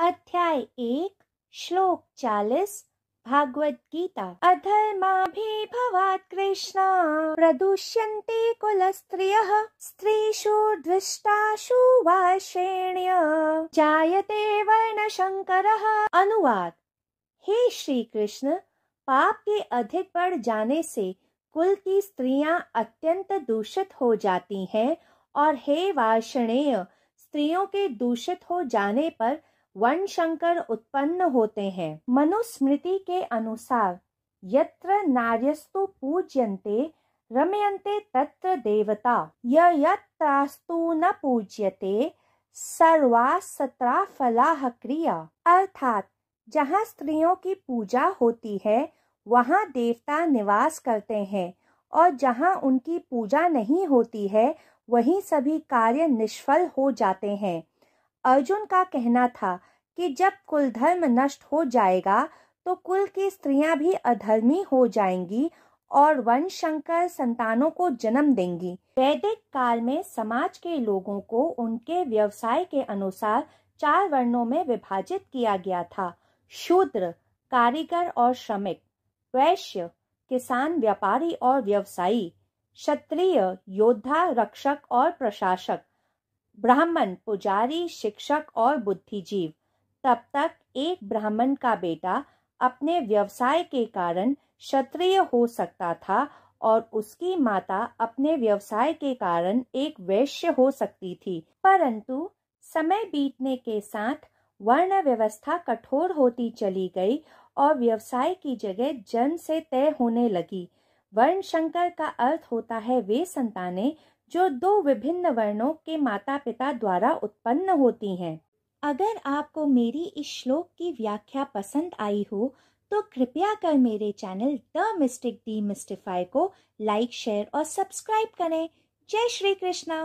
अध्याय एक श्लोक चालीस भागवत गीता अधर्मा भी भवात् कृष्ण प्रदुष्यन्ते कुलस्त्रियः स्त्रीषु दृष्टाशु वा श्रेण्य जायते वर्ण शंकर अनुवाद हे श्री कृष्ण पाप के अधिक बढ़ जाने से कुल की स्त्रियां अत्यंत दूषित हो जाती हैं और हे वार्षणेय स्त्रियों के दूषित हो जाने पर वन शंकर उत्पन्न होते हैं मनुस्मृति के अनुसार यत्र नार्यस्तु पूज्यन्ते रमयन्ते तत्र देवता य यत्रास्तु न पूज्यते सर्वा सत्रह फलाह क्रिया अर्थात जहाँ स्त्रियों की पूजा होती है वहाँ देवता निवास करते हैं और जहाँ उनकी पूजा नहीं होती है वहीं सभी कार्य निष्फल हो जाते हैं अर्जुन का कहना था कि जब कुल धर्म नष्ट हो जाएगा तो कुल की स्त्रियां भी अधर्मी हो जाएंगी और वंशंकर संतानों को जन्म देंगी वैदिक काल में समाज के लोगों को उनके व्यवसाय के अनुसार चार वर्णों में विभाजित किया गया था शूद्र कारीगर और श्रमिक वैश्य किसान व्यापारी और व्यवसायी क्षत्रिय योद्धा रक्षक और प्रशासक ब्राह्मण पुजारी शिक्षक और बुद्धिजीव तब तक एक ब्राह्मण का बेटा अपने व्यवसाय के कारण क्षत्रिय हो सकता था और उसकी माता अपने व्यवसाय के कारण एक वैश्य हो सकती थी परंतु समय बीतने के साथ वर्ण व्यवस्था कठोर होती चली गई और व्यवसाय की जगह जन्म से तय होने लगी वर्ण शंकर का अर्थ होता है वे संतानें जो दो विभिन्न वर्णों के माता पिता द्वारा उत्पन्न होती हैं अगर आपको मेरी इस श्लोक की व्याख्या पसंद आई हो तो कृपया कर मेरे channel the mystic the mystify को लाइक शेयर और सब्सक्राइब करें जय श्री कृष्णा